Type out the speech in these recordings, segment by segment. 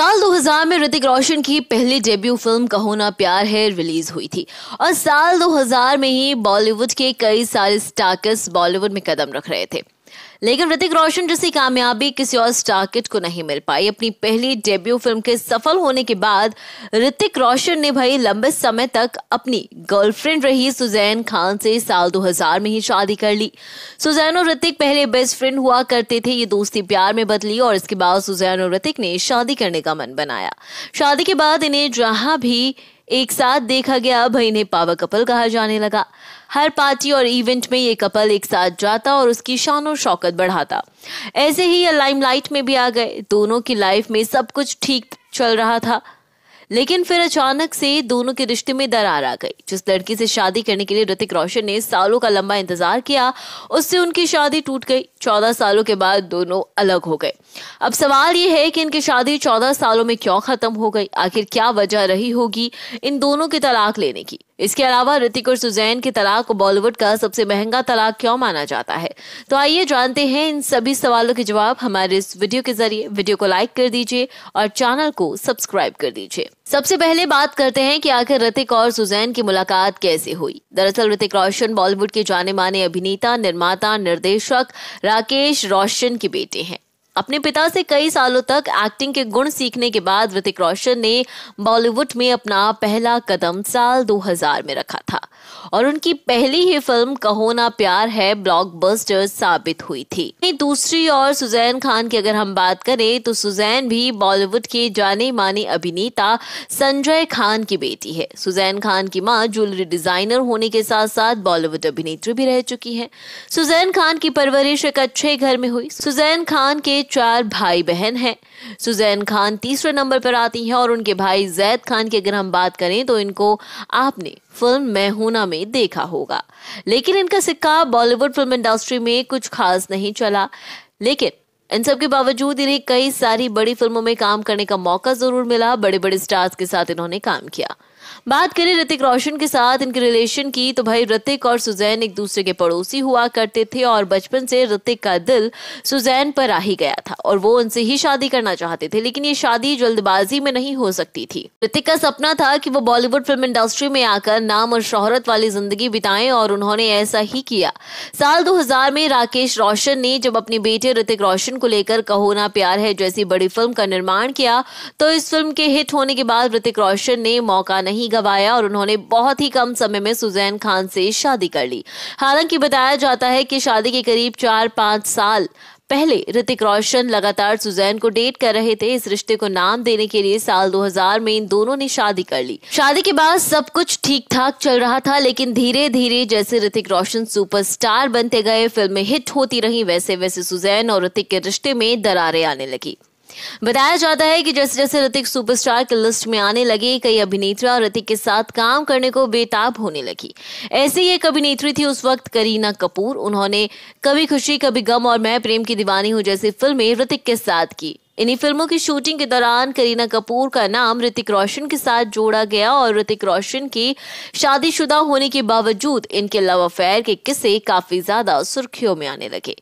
साल 2000 में ऋतिक रोशन की पहली डेब्यू फिल्म कहो ना प्यार है रिलीज हुई थी और साल 2000 में ही बॉलीवुड के कई सारे स्टार्कस बॉलीवुड में कदम रख रहे थे लेकिन ऋतिक रोशन जैसी कामयाबी किसी और स्टार किट को नहीं मिल पाई अपनी पहली डेब्यू फिल्म के सफल होने के बाद ऋतिक रोशन ने भाई लंबे समय तक अपनी गर्लफ्रेंड रही सुजैन खान से साल 2000 में ही शादी कर ली सुजैन और ऋतिक पहले बेस्ट फ्रेंड हुआ करते थे ये दोस्ती प्यार में बदली और इसके बाद सुजैन और ऋतिक ने शादी करने का मन बनाया शादी के बाद इन्हें जहां भी एक साथ देखा गया अब इन्हें पावर कपल कहा जाने लगा हर पार्टी और इवेंट में ये कपल एक साथ जाता और उसकी शान और शौकत बढ़ाता ऐसे ही ये लाइमलाइट में भी आ गए दोनों की लाइफ में सब कुछ ठीक चल रहा था लेकिन फिर अचानक से दोनों के रिश्ते में दरार आ गई जिस लड़की से शादी करने के लिए ऋतिक रोशन ने सालों का लंबा इंतजार किया उससे उनकी शादी टूट गई चौदह सालों के बाद दोनों अलग हो गए अब सवाल ये है कि इनकी शादी चौदह सालों में क्यों खत्म हो गई आखिर क्या वजह रही होगी इन दोनों के तलाक लेने की इसके अलावा ऋतिक और सुजैन के तलाक को बॉलीवुड का सबसे महंगा तलाक क्यों माना जाता है तो आइए जानते हैं इन सभी सवालों के जवाब हमारे इस वीडियो के जरिए वीडियो को लाइक कर दीजिए और चैनल को सब्सक्राइब कर दीजिए सबसे पहले बात करते हैं कि आखिर ऋतिक और सुजैन की मुलाकात कैसे हुई दरअसल ऋतिक रोशन बॉलीवुड के जाने माने अभिनेता निर्माता निर्देशक राकेश रोशन के बेटे हैं अपने पिता से कई सालों तक एक्टिंग के गुण सीखने के बाद ऋतिक रोशन ने बॉलीवुड में अपना पहला कदम साल 2000 में रखा था और उनकी पहली ही फिल्म कहो ना प्यार है ब्लॉकबस्टर साबित हुई थी दूसरी ओर सुजैन खान की अगर हम बात करें तो सुजैन भी बॉलीवुड के जाने माने अभिनेता संजय खान की बेटी है सुजैन खान की माँ ज्वेलरी डिजाइनर होने के साथ साथ बॉलीवुड अभिनेत्री भी रह चुकी है सुजैन खान की परवरिश एक अच्छे घर में हुई सुजैन खान के चार भाई बहन हैं सुजैन खान तीसरे नंबर पर आती हैं और उनके भाई जैद खान की अगर हम बात करें तो इनको आपने फिल्म मैं हूना में देखा होगा लेकिन इनका सिक्का बॉलीवुड फिल्म इंडस्ट्री में कुछ खास नहीं चला लेकिन इन सब के बावजूद इन्हें कई सारी बड़ी फिल्मों में काम करने का मौका जरूर मिला बड़े बड़े स्टार्स के साथ इन्होंने काम किया बात करें ऋतिक रोशन के साथ इनके रिलेशन की तो भाई ऋतिक और सुजैन एक दूसरे के पड़ोसी हुआ करते थे और बचपन से ऋतिक का दिल सुजैन पर आ ही गया था और वो उनसे ही शादी करना चाहते थे लेकिन ये शादी जल्दबाजी में नहीं हो सकती थी ऋतिक का सपना था कि वो बॉलीवुड फिल्म इंडस्ट्री में आकर नाम और शोहरत वाली जिंदगी बिताए और उन्होंने ऐसा ही किया साल दो में राकेश रोशन ने जब अपने बेटे ऋतिक रोशन को लेकर कहोना प्यार है जैसी बड़ी फिल्म का निर्माण किया तो इस फिल्म के हिट होने के बाद ऋतिक रोशन ने मौका नहीं नहीं गवाया और उन्होंने बहुत ही कम समय में सुजैन खान से शादी कर ली हालांकि बताया जाता है कि शादी के करीब चार पांच साल पहले ऋतिक रोशन लगातार सुजैन को डेट कर रहे थे इस रिश्ते को नाम देने के लिए साल 2000 में इन दोनों ने शादी कर ली शादी के बाद सब कुछ ठीक ठाक चल रहा था लेकिन धीरे धीरे जैसे ऋतिक रोशन सुपरस्टार बनते गए फिल्में हिट होती रही वैसे वैसे सुजैन और ऋतिक के रिश्ते में दरारें आने लगी बताया जाता है कि जैसे जैसे ऋतिक सुपरस्टार की लिस्ट में आने लगे कई अभिनेत्रियां ऋतिक के साथ काम करने को बेताब होने लगी ऐसी एक अभिनेत्री थी उस वक्त करीना कपूर उन्होंने कभी खुशी कभी गम और मैं प्रेम की दीवानी हूं जैसी फिल्में ऋतिक के साथ की इन्हीं फिल्मों की शूटिंग के दौरान करीना कपूर का नाम ऋतिक रोशन के साथ जोड़ा गया और ऋतिक रोशन की शादीशुदा होने के बावजूद इनके लव अफेयर के किस्से काफी ज्यादा सुर्खियों में आने लगे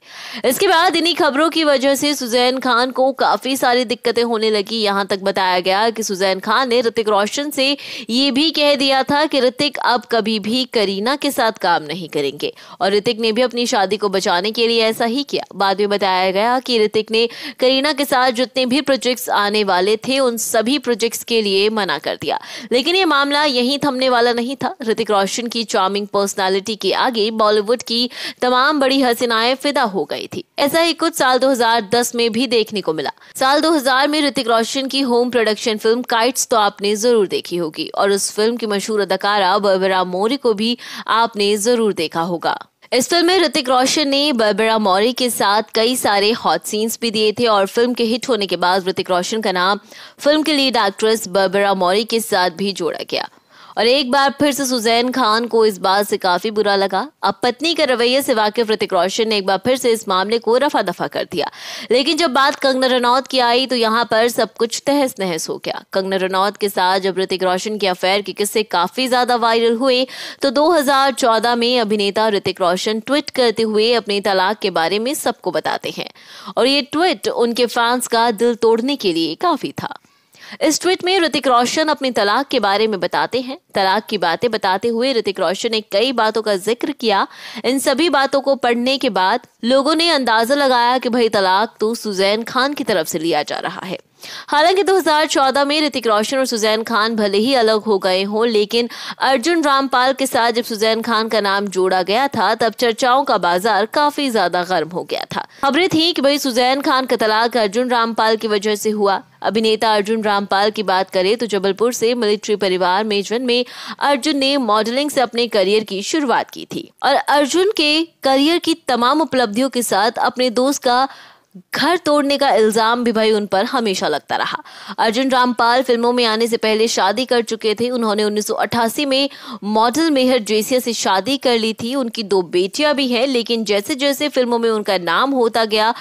इसके बाद इन्हीं खबरों की वजह से सुजैन खान को काफी सारी दिक्कतें होने लगी यहां तक बताया गया कि सुजैन खान ने ऋतिक रोशन से ये भी कह दिया था कि ऋतिक अब कभी भी करीना के साथ काम नहीं करेंगे और ऋतिक ने भी अपनी शादी को बचाने के लिए ऐसा ही किया बाद में बताया गया कि ऋतिक ने करीना के साथ जो તેમ ભી પ્રોજેક્ટસ આને વાલે થે ઉન સભી પ્રોજેક્ટસ કે લિયે મના કર દિયા લેકિન યે મામલા યહી થમને વાલા નહીં થા રિતિક રોશન કી ચાર્મિંગ પર્સનાલિટી કે આગે બોલીવુડ કી તમામ બડી હસિનાએ ફિદા હો ગઈ થી એસા હી કુછ સાલ 2010 મે ભી દેખને કો મિલા સાલ 2000 મે રિતિક રોશન કી હોમ પ્રોડક્શન ફિલ્મ કાઇટ્સ તો આપને જરૂર દેખી હોગી ઓર ઉસ ફિલ્મ કે મશહોર اداکار બબર મોરી કો ભી આપને જરૂર દેખા હોગા इस फिल्म में ऋतिक रोशन ने बर्बरा मौरी के साथ कई सारे हॉट सीन्स भी दिए थे और फिल्म के हिट होने के बाद ऋतिक रोशन का नाम फिल्म के लीड एक्ट्रेस बर्बरा मौरी के साथ भी जोड़ा गया और एक बार फिर से सुजैन खान को इस बात से काफी बुरा लगा अब पत्नी के रवैये से वाकिफ ऋतिक रोशन ने एक बार फिर से इस मामले को रफा दफा कर दिया लेकिन जब बात कंगना रनौत की आई तो यहाँ पर सब कुछ तहस नहस हो गया कंगना रनौत के साथ जब ऋतिक रोशन के अफेयर के किस्से काफी ज्यादा वायरल हुए तो दो में अभिनेता ऋतिक रोशन ट्वीट करते हुए अपने तलाक के बारे में सबको बताते हैं और ये ट्वीट उनके फैंस का दिल तोड़ने के लिए काफी था इस ट्वीट में ऋतिक रोशन अपनी तलाक के बारे में बताते हैं तलाक की बातें बताते हुए ऋतिक रोशन ने कई बातों का जिक्र किया इन सभी बातों को पढ़ने के बाद लोगों ने अंदाजा लगाया कि भाई तलाक तो सुजैन खान की तरफ से लिया जा रहा है हालांकि 2014 में ऋतिक रोशन और सुजैन खान भले ही अलग हो गए हों लेकिन अर्जुन रामपाल के साथ जब सुजैन खान का नाम जोड़ा गया था तब चर्चाओं का बाजार काफी ज्यादा गर्म हो गया था खबरें थी कि भाई सुजैन खान का तलाक अर्जुन रामपाल की वजह से हुआ अभिनेता अर्जुन रामपाल की बात करें तो जबलपुर से मिलिट्री परिवार में जन्मे अर्जुन ने मॉडलिंग से अपने करियर की शुरुआत की थी और अर्जुन के करियर की तमाम उपलब्धियों के साथ अपने दोस्त का घर तोड़ने का इल्ज़ाम भी भाई उन पर हमेशा लगता रहा अर्जुन रामपाल फिल्मों में आने से पहले शादी कर चुके थे उन्होंने 1988 में मॉडल मेहर जेसिया से शादी कर ली थी उनकी दो बेटियां भी हैं लेकिन जैसे जैसे फिल्मों में उनका नाम होता गया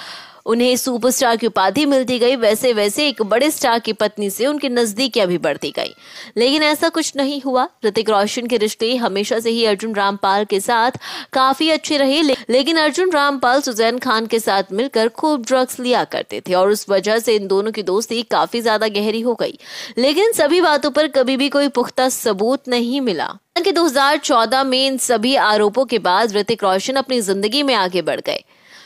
उन्हें सुपरस्टार की उपाधि मिलती गई वैसे वैसे एक बड़े स्टार की पत्नी से उनकी नजदीकियां भी बढ़ती गई लेकिन ऐसा कुछ नहीं हुआ ऋतिक रोशन के रिश्ते हमेशा से ही अर्जुन रामपाल के साथ काफी अच्छे रहे लेकिन अर्जुन रामपाल सुजैन खान के साथ मिलकर खूब ड्रग्स लिया करते थे और उस वजह से इन दोनों की दोस्ती काफी ज्यादा गहरी हो गई लेकिन सभी बातों पर कभी भी कोई पुख्ता सबूत नहीं मिला हालांकि 2014 में इन सभी आरोपों के बाद ऋतिक रोशन अपनी जिंदगी में आगे बढ़ गए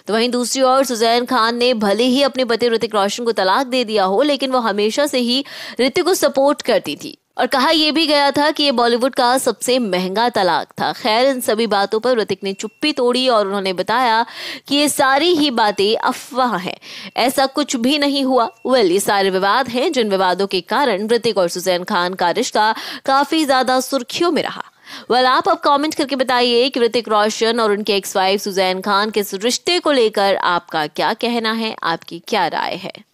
तो वहीं दूसरी ओर सुजैन खान ने भले ही अपने पति ऋतिक रोशन को तलाक दे दिया हो लेकिन वो हमेशा से ही ऋतिक को सपोर्ट करती थी और कहा यह भी गया था कि ये बॉलीवुड का सबसे महंगा तलाक था खैर इन सभी बातों पर ऋतिक ने चुप्पी तोड़ी और उन्होंने बताया कि ये सारी ही बातें अफवाह हैं ऐसा कुछ भी नहीं हुआ वेल ये सारे विवाद हैं जिन विवादों के कारण ऋतिक और सुजैन खान का रिश्ता काफी ज्यादा सुर्खियों में रहा वेल well, आप अब कमेंट करके बताइए कि ऋतिक रोशन और उनके एक्स वाइफ सुजैन खान के इस रिश्ते को लेकर आपका क्या कहना है आपकी क्या राय है